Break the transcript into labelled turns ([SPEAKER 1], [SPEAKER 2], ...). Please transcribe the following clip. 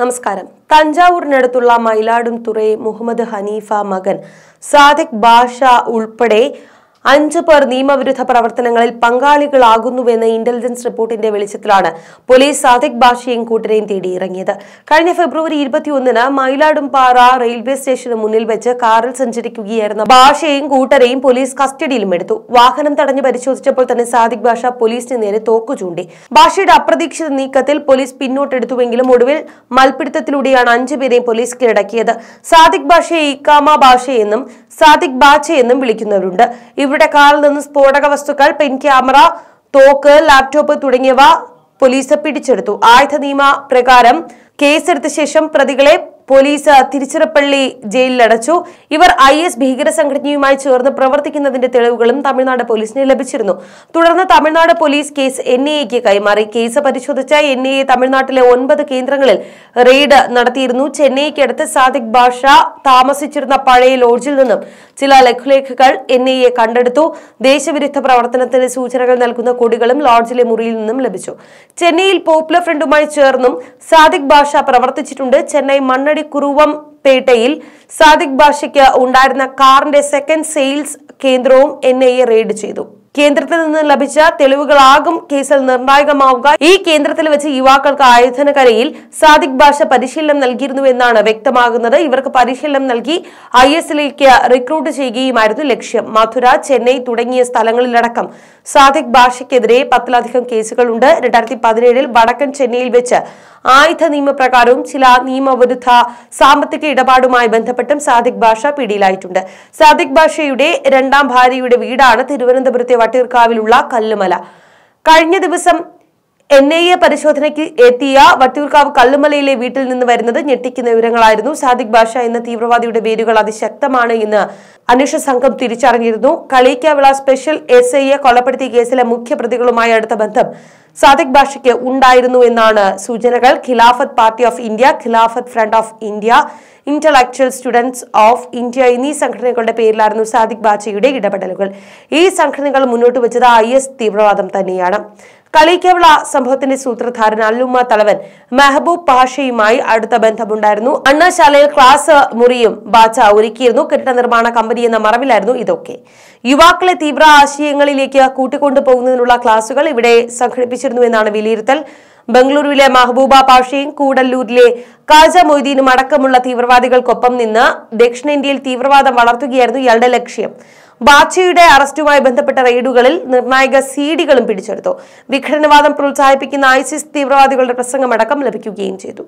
[SPEAKER 1] നമസ്കാരം തഞ്ചാവൂരിനടുത്തുള്ള മയിലാടുംതുറൈ മുഹമ്മദ് ഹനീഫ മകൻ സാദിഖ് ബാഷ ഉൾപ്പെടെ അഞ്ച് പേർ നിയമവിരുദ്ധ പ്രവർത്തനങ്ങളിൽ പങ്കാളികളാകുന്നുവെന്ന ഇന്റലിജൻസ് റിപ്പോർട്ടിന്റെ വെളിച്ചത്തിലാണ് പോലീസ് സാദിഖ് ബാഷയും കൂട്ടരെയും തേടി ഇറങ്ങിയത് കഴിഞ്ഞ ഫെബ്രുവരി ഇരുപത്തിയൊന്നിന് മയിലാടുംപാറ റെയിൽവേ സ്റ്റേഷന് മുന്നിൽ വെച്ച് കാറിൽ സഞ്ചരിക്കുകയായിരുന്ന ബാഷയും കൂട്ടരെയും പോലീസ് കസ്റ്റഡിയിലും എടുത്തു വാഹനം തടഞ്ഞു പരിശോധിച്ചപ്പോൾ തന്നെ സാദിഖ് ബാഷ പോലീസിന് നേരെ തോക്കു ചൂണ്ടി ബാഷയുടെ അപ്രതീക്ഷിത നീക്കത്തിൽ പോലീസ് പിന്നോട്ടെടുത്തുവെങ്കിലും ഒടുവിൽ മൽപിടുത്തത്തിലൂടെയാണ് അഞ്ചുപേരെയും പോലീസ് കീഴടക്കിയത് സാദിഖ് ബാഷയെ ഇക്കാമ ബാഷയെന്നും സാദിഖ് ബാച്ച എന്നും വിളിക്കുന്നവരുണ്ട് ഇവരുടെ കാറിൽ നിന്ന് സ്ഫോടക വസ്തുക്കൾ പെൻ ക്യാമറ തോക്ക് ലാപ്ടോപ്പ് തുടങ്ങിയവ പോലീസ് പിടിച്ചെടുത്തു ആയുധ നിയമ പ്രകാരം കേസെടുത്ത ശേഷം പ്രതികളെ പോലീസ് തിരുച്ചിറപ്പള്ളി ജയിലിലടച്ചു ഇവർ ഐ എസ് ഭീകര സംഘടനയുമായി ചേർന്ന് പ്രവർത്തിക്കുന്നതിന്റെ തെളിവുകളും തമിഴ്നാട് പോലീസിന് ലഭിച്ചിരുന്നു തുടർന്ന് തമിഴ്നാട് പോലീസ് കേസ് എൻ എക്ക് കൈമാറി കേസ് പരിശോധിച്ച എൻ എ തമിഴ്നാട്ടിലെ ഒൻപത് കേന്ദ്രങ്ങളിൽ റെയ്ഡ് നടത്തിയിരുന്നു ചെന്നൈക്കടുത്ത് സാദിഖ് ബാഷ താമസിച്ചിരുന്ന പഴയ ലോഡ്ജിൽ നിന്നും ചില ലഘുലേഖകൾ എൻ കണ്ടെടുത്തു ദേശവിരുദ്ധ പ്രവർത്തനത്തിന് സൂചനകൾ നൽകുന്ന കൊടികളും ലോഡ്ജിലെ മുറിയിൽ നിന്നും ലഭിച്ചു ചെന്നൈയിൽ പോപ്പുലർ ഫ്രണ്ടുമായി ചേർന്നും സാദിഖ് ബാഷ പ്രവർത്തിച്ചിട്ടുണ്ട് ചെന്നൈ മണ്ണടി പാലക്കാട് കുറുവം പേട്ടയിൽ സാദിഖ് ബാഷയ്ക്ക് ഉണ്ടായിരുന്ന കാറിന്റെ സെക്കൻഡ് സെയിൽസ് കേന്ദ്രവും എൻ റെയ്ഡ് ചെയ്തു കേന്ദ്രത്തിൽ നിന്ന് ലഭിച്ച തെളിവുകളാകും കേസിൽ നിർണായകമാവുക ഈ കേന്ദ്രത്തിൽ വെച്ച് യുവാക്കൾക്ക് ആയുധനകരയിൽ സാദിഖ് ഭാഷ പരിശീലനം എന്നാണ് വ്യക്തമാകുന്നത് ഇവർക്ക് പരിശീലനം നൽകി ഐ എസിലേക്ക് റിക്രൂട്ട് ചെയ്യുകയുമായിരുന്നു ലക്ഷ്യം മധുര ചെന്നൈ തുടങ്ങിയ സ്ഥലങ്ങളിലടക്കം സാദിഖ് ഭാഷയ്ക്കെതിരെ പത്തിലധികം കേസുകളുണ്ട് രണ്ടായിരത്തി പതിനേഴിൽ വടക്കൻ ചെന്നൈയിൽ വെച്ച് ആയുധ നിയമപ്രകാരവും ചില നിയമവിരുദ്ധ സാമ്പത്തിക ഇടപാടുമായി ബന്ധപ്പെട്ടും സാദിഖ് ഭാഷ പിടിയിലായിട്ടുണ്ട് സാദിഖ് ഭാഷയുടെ രണ്ടാം ഭാര്യയുടെ വീടാണ് തിരുവനന്തപുരത്തെ വട്ടിയൂർക്കാവിലുള്ള കല്ലുമല കഴിഞ്ഞ ദിവസം എൻ ഐ എ പരിശോധനയ്ക്ക് എത്തിയ വട്ടിയൂർക്കാവ് കല്ലുമലയിലെ വീട്ടിൽ നിന്ന് വരുന്നത് ഞെട്ടിക്കുന്ന വിവരങ്ങളായിരുന്നു സാദിഖ് ബാഷ എന്ന തീവ്രവാദിയുടെ പേരുകൾ അതിശക്തമാണ് എന്ന് അന്വേഷണ സംഘം തിരിച്ചറിഞ്ഞിരുന്നു കളീക്കാവിള സ്പെഷ്യൽ എസ് ഐയെ കൊലപ്പെടുത്തിയ കേസിലെ മുഖ്യപ്രതികളുമായി അടുത്ത ബന്ധം സാദിഖ് ബാഷയ്ക്ക് ഉണ്ടായിരുന്നു എന്നാണ് സൂചനകൾ Khilafat Party of India Khilafat Front of India Intellectual Students of India എന്നീ സംഘടനകളുടെ പേരിലായിരുന്നു സാദിഖ് ബാച്ചയുടെ ഇടപെടലുകൾ ഈ സംഘടനകൾ മുന്നോട്ട് വെച്ചത് ഐ തീവ്രവാദം തന്നെയാണ് കളീക്കവള സംഭവത്തിന്റെ സൂത്രധാരൻ അല്ലുമ്മ തലവൻ മെഹബൂബ് പാഷയുമായി അടുത്ത ബന്ധമുണ്ടായിരുന്നു അണ്ണാശാലയിൽ ക്ലാസ് മുറിയും ബാച്ച ഒരുക്കിയിരുന്നു കെട്ടിട നിർമ്മാണ കമ്പനി എന്ന മറവിലായിരുന്നു ഇതൊക്കെ യുവാക്കളെ തീവ്ര ആശയങ്ങളിലേക്ക് കൂട്ടിക്കൊണ്ടു പോകുന്നതിനുള്ള ക്ലാസുകൾ ഇവിടെ സംഘടിപ്പിച്ചിരുന്നു എന്നാണ് വിലയിരുത്തൽ ബംഗളൂരുവിലെ മഹബൂബ പാഷയും കൂടല്ലൂരിലെ കാജ മൊയ്തീനും അടക്കമുള്ള തീവ്രവാദികൾക്കൊപ്പം നിന്ന് ദക്ഷിണേന്ത്യയിൽ തീവ്രവാദം വളർത്തുകയായിരുന്നു ഇയാളുടെ ലക്ഷ്യം ബാച്ചയുടെ അറസ്റ്റുമായി ബന്ധപ്പെട്ട റെയ്ഡുകളിൽ നിർണായക സീഡികളും പിടിച്ചെടുത്തു വിഘടനവാദം പ്രോത്സാഹിപ്പിക്കുന്ന ഐസിസ് തീവ്രവാദികളുടെ പ്രസംഗമടക്കം ലഭിക്കുകയും ചെയ്തു